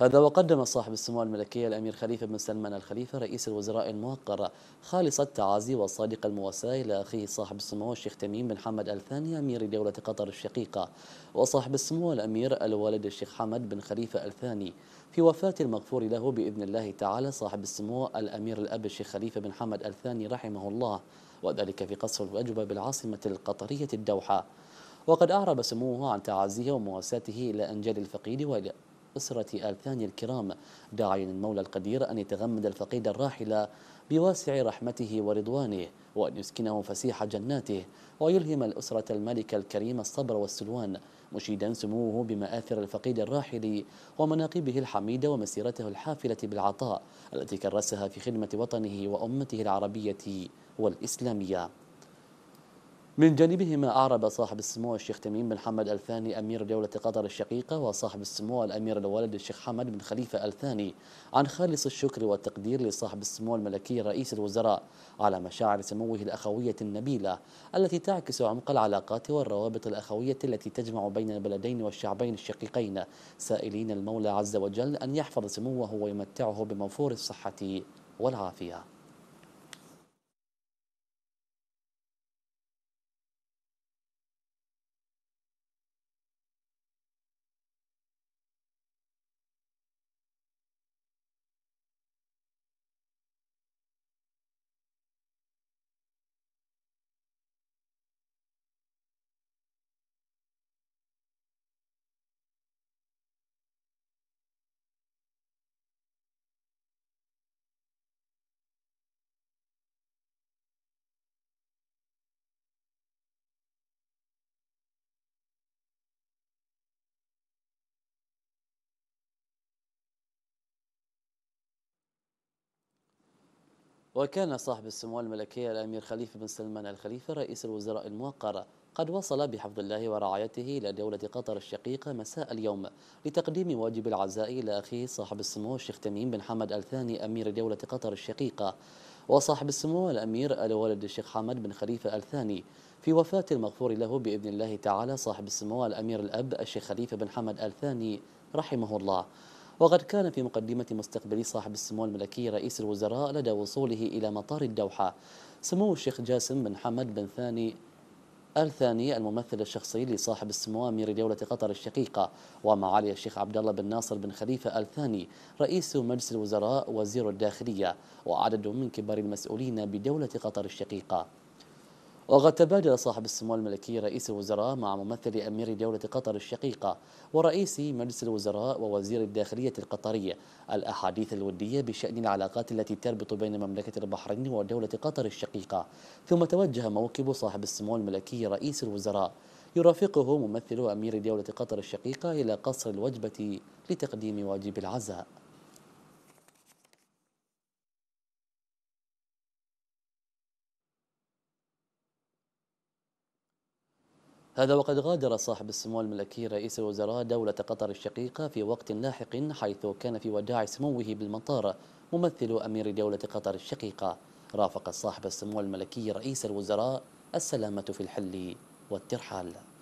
هذا وقدم صاحب السمو الملكية الأمير خليفة بن سلمان الخليفة رئيس الوزراء الموقر خالص التعازي والصادق المواساة إلى أخيه صاحب السمو الشيخ تميم بن حمد الثاني أمير دولة قطر الشقيقة وصاحب السمو الأمير الوالد الشيخ حمد بن خليفة الثاني في وفاة المغفور له بإذن الله تعالى صاحب السمو الأمير الأب الشيخ خليفة بن حمد الثاني رحمه الله وذلك في قصر الوجبة بالعاصمة القطرية الدوحة وقد أعرب سموه عن تعازيه ومواساته إلى أنجيل الفقيد أسرة آل ثاني الكرام داعيا المولى القدير أن يتغمد الفقيد الراحل بواسع رحمته ورضوانه وأن يسكنه فسيح جناته ويلهم الأسرة الملك الكريم الصبر والسلوان مشيدا سموه بمآثر الفقيد الراحل ومناقبه الحميدة ومسيرته الحافلة بالعطاء التي كرسها في خدمة وطنه وأمته العربية والإسلامية من جانبهما أعرب صاحب السمو الشيخ تميم بن حمد الثاني أمير دولة قطر الشقيقة وصاحب السمو الأمير الوالد الشيخ حمد بن خليفة الثاني عن خالص الشكر والتقدير لصاحب السمو الملكي رئيس الوزراء على مشاعر سموه الأخوية النبيلة التي تعكس عمق العلاقات والروابط الأخوية التي تجمع بين البلدين والشعبين الشقيقين سائلين المولى عز وجل أن يحفظ سموه ويمتعه بموفور الصحة والعافية وكان صاحب السمو الملكية الأمير خليفة بن سلمان الخليفة رئيس الوزراء الموقر قد وصل بحفظ الله ورعايته إلى دولة قطر الشقيقة مساء اليوم لتقديم واجب العزاء إلى أخيه صاحب السمو الشيخ تميم بن حمد الثاني أمير دولة قطر الشقيقة وصاحب السمو الأمير الوالد الشيخ حمد بن خليفة الثاني في وفاة المغفور له بإذن الله تعالى صاحب السمو الأمير الأب الشيخ خليفة بن حمد الثاني رحمه الله وقد كان في مقدمة مستقبلي صاحب السمو الملكي رئيس الوزراء لدى وصوله إلى مطار الدوحة سمو الشيخ جاسم بن حمد بن ثاني الثاني الممثل الشخصي لصاحب السمو امير دوله قطر الشقيقه ومعالي الشيخ عبد الله بن ناصر بن خليفه الثاني رئيس مجلس الوزراء وزير الداخليه وعدد من كبار المسؤولين بدوله قطر الشقيقه وقد تبادل صاحب السمو الملكي رئيس الوزراء مع ممثل أمير دولة قطر الشقيقة ورئيس مجلس الوزراء ووزير الداخلية القطرية الأحاديث الودية بشأن العلاقات التي تربط بين مملكة البحرين ودولة قطر الشقيقة ثم توجه موكب صاحب السمو الملكي رئيس الوزراء يرافقه ممثل أمير دولة قطر الشقيقة إلى قصر الوجبة لتقديم واجب العزاء هذا وقد غادر صاحب السمو الملكي رئيس الوزراء دولة قطر الشقيقة في وقت لاحق حيث كان في وداع سموه بالمطار ممثل أمير دولة قطر الشقيقة رافق صاحب السمو الملكي رئيس الوزراء السلامة في الحل والترحال